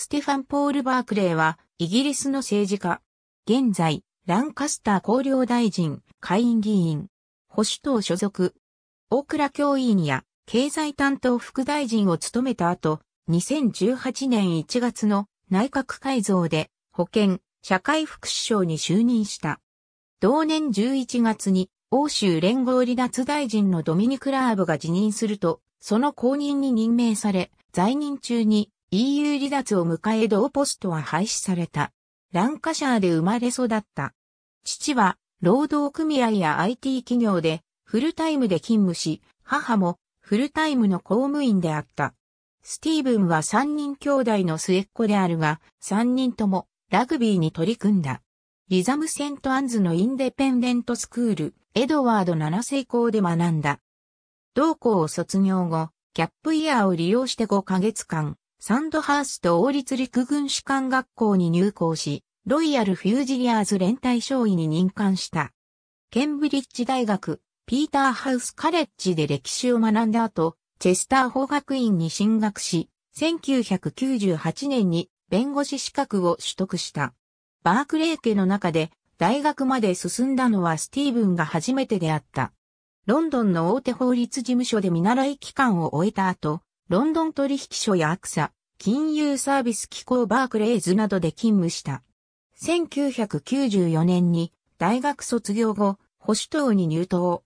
ステファン・ポール・バークレーは、イギリスの政治家。現在、ランカスター公領大臣、下院議員、保守党所属。大倉教員や、経済担当副大臣を務めた後、2018年1月の内閣改造で、保健、社会福祉省に就任した。同年11月に、欧州連合離脱大臣のドミニク・ラーブが辞任すると、その後任に任命され、在任中に EU 離脱を迎え同ポストは廃止された。ランカシャーで生まれ育った。父は労働組合や IT 企業でフルタイムで勤務し、母もフルタイムの公務員であった。スティーブンは3人兄弟の末っ子であるが、3人ともラグビーに取り組んだ。リザムセントアンズのインデペンデントスクール、エドワード7世校で学んだ。同校を卒業後、キャップイヤーを利用して5ヶ月間、サンドハースト王立陸軍士官学校に入校し、ロイヤル・フュージリアーズ連隊少尉に任官した。ケンブリッジ大学、ピーターハウスカレッジで歴史を学んだ後、チェスター法学院に進学し、1998年に弁護士資格を取得した。バークレー家の中で大学まで進んだのはスティーブンが初めてであった。ロンドンの大手法律事務所で見習い期間を終えた後、ロンドン取引所やアクサ、金融サービス機構バークレイズなどで勤務した。1994年に大学卒業後、保守党に入党。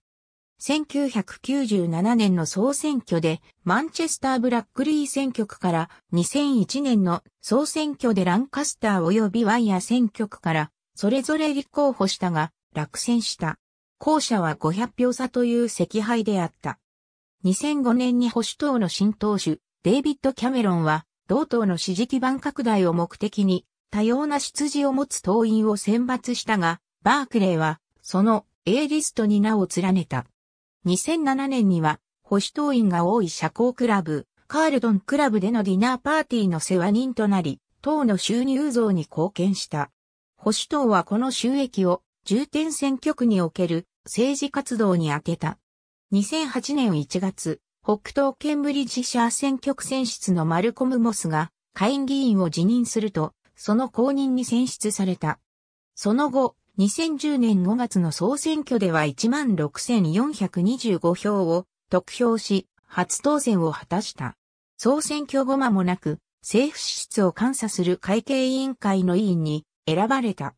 1997年の総選挙でマンチェスターブラックリー選挙区から2001年の総選挙でランカスター及びワイヤ選挙区からそれぞれ立候補したが落選した。後者は500票差という赤敗であった。2005年に保守党の新党首、デイビッド・キャメロンは、同党の支持基盤拡大を目的に、多様な出自を持つ党員を選抜したが、バークレーは、その A リストに名を連ねた。2007年には、保守党員が多い社交クラブ、カールドンクラブでのディナーパーティーの世話人となり、党の収入増に貢献した。保守党はこの収益を重点選挙区における政治活動に充てた。2008年1月、北東ケンブリッジシャー選挙区選出のマルコム・モスが下院議員を辞任すると、その後任に選出された。その後、2010年5月の総選挙では16,425票を得票し、初当選を果たした。総選挙後間もなく、政府支出を監査する会計委員会の委員に選ばれた。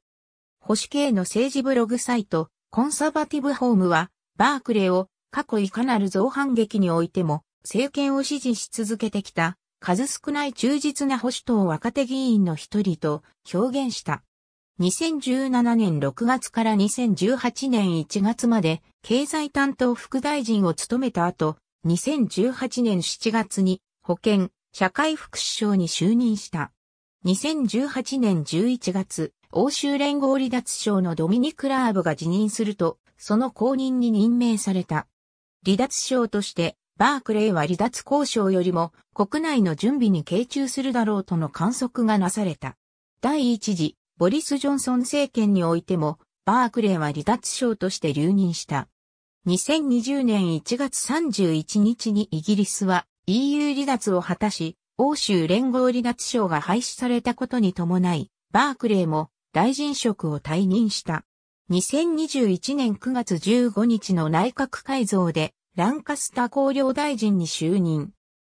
保守系の政治ブログサイト、コンサバティブホームは、バークレーを過去いかなる造反劇においても、政権を支持し続けてきた、数少ない忠実な保守党若手議員の一人と表現した。2017年6月から2018年1月まで経済担当副大臣を務めた後、2018年7月に保健、社会福祉省に就任した。2018年11月、欧州連合離脱省のドミニク・ラーブが辞任すると、その後任に任命された。離脱賞として、バークレイは離脱交渉よりも国内の準備に傾注するだろうとの観測がなされた。第一次、ボリス・ジョンソン政権においても、バークレイは離脱賞として留任した。2020年1月31日にイギリスは EU 離脱を果たし、欧州連合離脱賞が廃止されたことに伴い、バークレーも大臣職を退任した。2021年9月15日の内閣改造で、ランカスタ公領大臣に就任。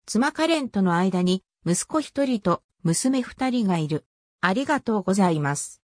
妻カレンとの間に、息子一人と娘二人がいる。ありがとうございます。